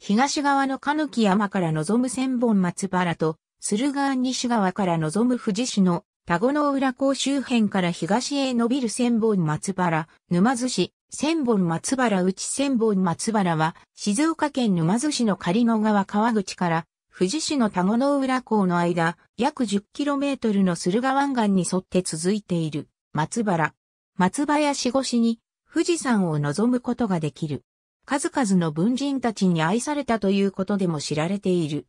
東側のカヌキ山から望む千本松原と、駿河湾西側から望む富士市の田子の浦港周辺から東へ伸びる千本松原、沼津市、千本松原内千本松原は、静岡県沼津市の狩野川川口から、富士市の田子の浦港の間、約 10km の駿河湾岸に沿って続いている、松原。松林越しに、富士山を望むことができる。数々の文人たちに愛されたということでも知られている。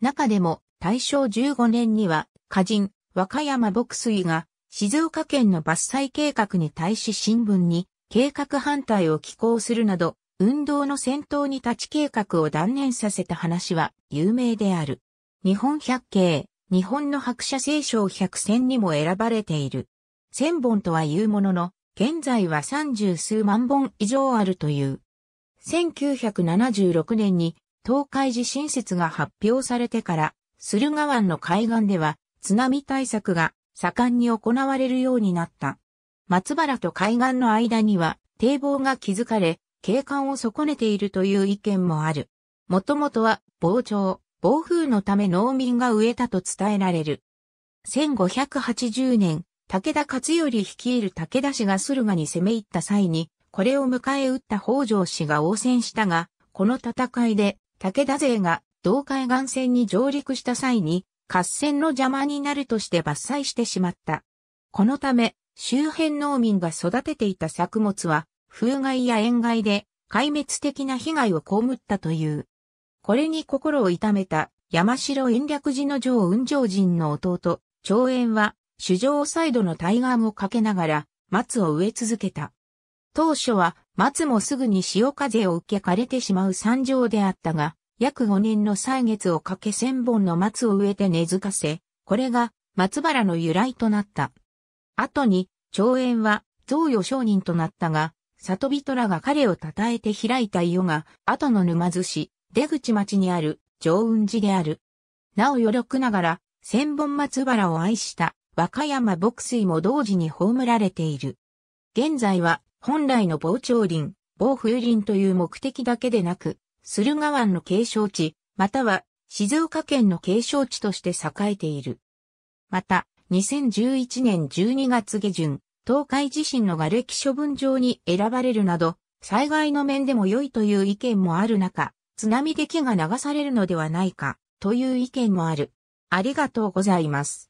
中でも、大正15年には、歌人、和歌山牧水が、静岡県の伐採計画に対し新聞に、計画反対を寄稿するなど、運動の先頭に立ち計画を断念させた話は有名である。日本百景、日本の白車聖書百選にも選ばれている。千本とは言うものの、現在は三十数万本以上あるという。1976年に東海地震説が発表されてから、駿河湾の海岸では津波対策が盛んに行われるようになった。松原と海岸の間には堤防が築かれ、景観を損ねているという意見もある。もともとは膨張、暴風のため農民が植えたと伝えられる。1580年、武田勝頼率いる武田氏が駿河に攻め入った際に、これを迎え撃った北条氏が応戦したが、この戦いで武田勢が同海岸線に上陸した際に、合戦の邪魔になるとして伐採してしまった。このため、周辺農民が育てていた作物は、風害や塩害で壊滅的な被害を被ったという。これに心を痛めた山城延暦寺の城雲上人の弟、長円は、主上サイドの対岸をかけながら、松を植え続けた。当初は松もすぐに潮風を受け枯れてしまう山上であったが、約5年の歳月をかけ千本の松を植えて根付かせ、これが松原の由来となった。後に、長園は贈与商人となったが、里人らが彼を称えて開いた世が、後の沼津市、出口町にある、上雲寺である。なお余力ながら、千本松原を愛した、和歌山牧水も同時に葬られている。現在は、本来の防潮林、防風林という目的だけでなく、駿河湾の継承地、または静岡県の継承地として栄えている。また、2011年12月下旬、東海地震の瓦礫処分場に選ばれるなど、災害の面でも良いという意見もある中、津波で木が流されるのではないかという意見もある。ありがとうございます。